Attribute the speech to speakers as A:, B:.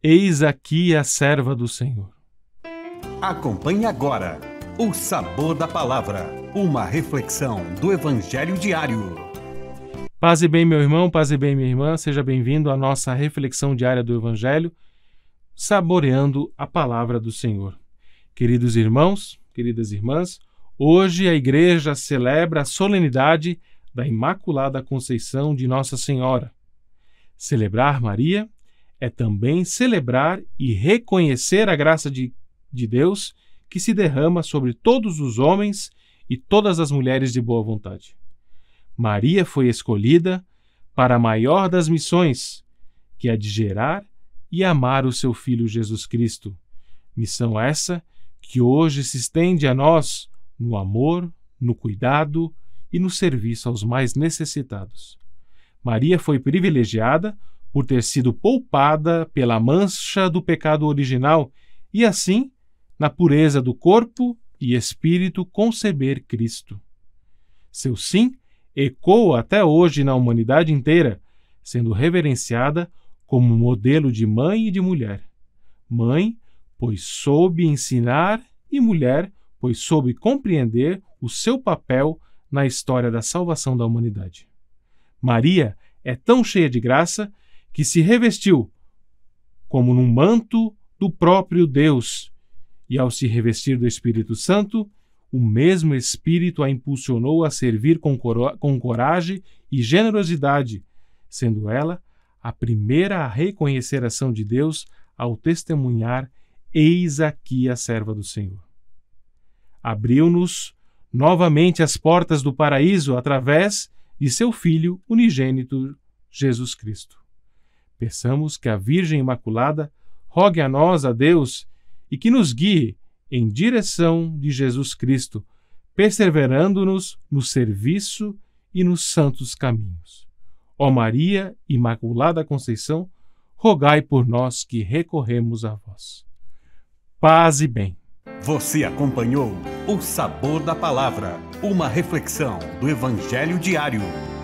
A: Eis aqui a serva do Senhor.
B: Acompanhe agora o sabor da palavra, uma reflexão do Evangelho diário.
A: Paz e bem, meu irmão, paz e bem, minha irmã, seja bem-vindo à nossa reflexão diária do Evangelho, saboreando a palavra do Senhor. Queridos irmãos, queridas irmãs, hoje a igreja celebra a solenidade da Imaculada Conceição de Nossa Senhora. Celebrar Maria é também celebrar e reconhecer a graça de, de Deus que se derrama sobre todos os homens e todas as mulheres de boa vontade. Maria foi escolhida para a maior das missões, que é de gerar e amar o seu filho Jesus Cristo. Missão essa que hoje se estende a nós no amor, no cuidado e no serviço aos mais necessitados. Maria foi privilegiada por ter sido poupada pela mancha do pecado original e assim, na pureza do corpo e espírito, conceber Cristo. Seu sim ecoa até hoje na humanidade inteira, sendo reverenciada como modelo de mãe e de mulher. Mãe, pois soube ensinar, e mulher, pois soube compreender o seu papel na história da salvação da humanidade. Maria é tão cheia de graça que se revestiu como num manto do próprio Deus. E ao se revestir do Espírito Santo, o mesmo Espírito a impulsionou a servir com, com coragem e generosidade, sendo ela a primeira a reconhecer a ação de Deus ao testemunhar: Eis aqui a serva do Senhor. Abriu-nos novamente as portas do paraíso através de seu Filho unigênito, Jesus Cristo. Peçamos que a Virgem Imaculada rogue a nós, a Deus, e que nos guie em direção de Jesus Cristo, perseverando-nos no serviço e nos santos caminhos. Ó Maria Imaculada Conceição, rogai por nós
B: que recorremos a vós. Paz e bem. Você acompanhou o Sabor da Palavra, uma reflexão do Evangelho diário